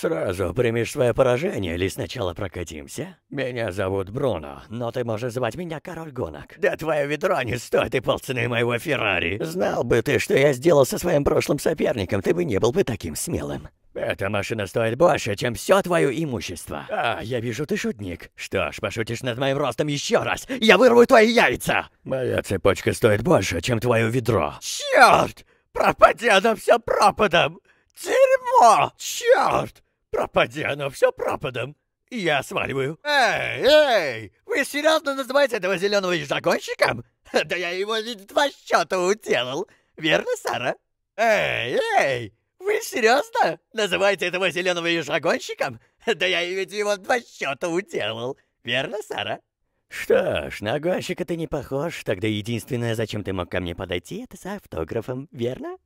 «Сразу примешь свое поражение или сначала прокатимся? Меня зовут Бруно, но ты можешь звать меня Король Гонок. Да твое ведро не стоит и полцены моего Феррари. Знал бы ты, что я сделал со своим прошлым соперником, ты бы не был бы таким смелым». «Эта машина стоит больше, чем все твое имущество». «А, я вижу, ты шутник. Что ж, пошутишь над моим ростом еще раз, я вырву твои яйца!» «Моя цепочка стоит больше, чем твое ведро». «Черт! Пропади она вся пропадом! Дерьмо! Черт! Пропади оно все пропадом. Я сваливаю. Эй, эй, вы серьезно называете этого зеленого ежегонщиком? Да я его ведь два счета уделал. Верно, Сара? Эй, эй, вы серьезно называете этого зеленого ежегонщиком? Да я ведь его два счета уделал. Верно, Сара? Что ж, на гонщика ты не похож, тогда единственное, зачем ты мог ко мне подойти, это за автографом, верно?